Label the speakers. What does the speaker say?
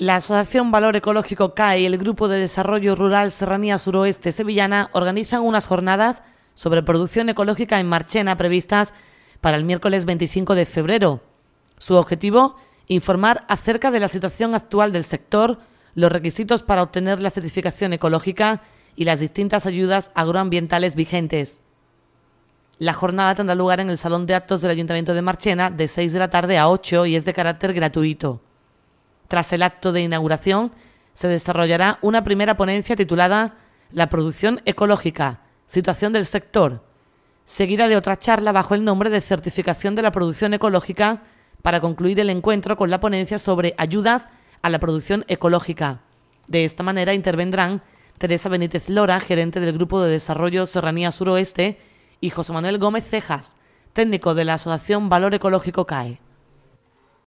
Speaker 1: La Asociación Valor Ecológico CAE y el Grupo de Desarrollo Rural Serranía Suroeste Sevillana organizan unas jornadas sobre producción ecológica en Marchena previstas para el miércoles 25 de febrero. Su objetivo, informar acerca de la situación actual del sector, los requisitos para obtener la certificación ecológica y las distintas ayudas agroambientales vigentes. La jornada tendrá lugar en el Salón de Actos del Ayuntamiento de Marchena de 6 de la tarde a 8 y es de carácter gratuito. Tras el acto de inauguración, se desarrollará una primera ponencia titulada La producción ecológica, situación del sector, seguida de otra charla bajo el nombre de Certificación de la Producción Ecológica, para concluir el encuentro con la ponencia sobre ayudas a la producción ecológica. De esta manera intervendrán Teresa Benítez Lora, gerente del Grupo de Desarrollo Serranía Suroeste, y José Manuel Gómez Cejas, técnico de la Asociación Valor Ecológico CAE.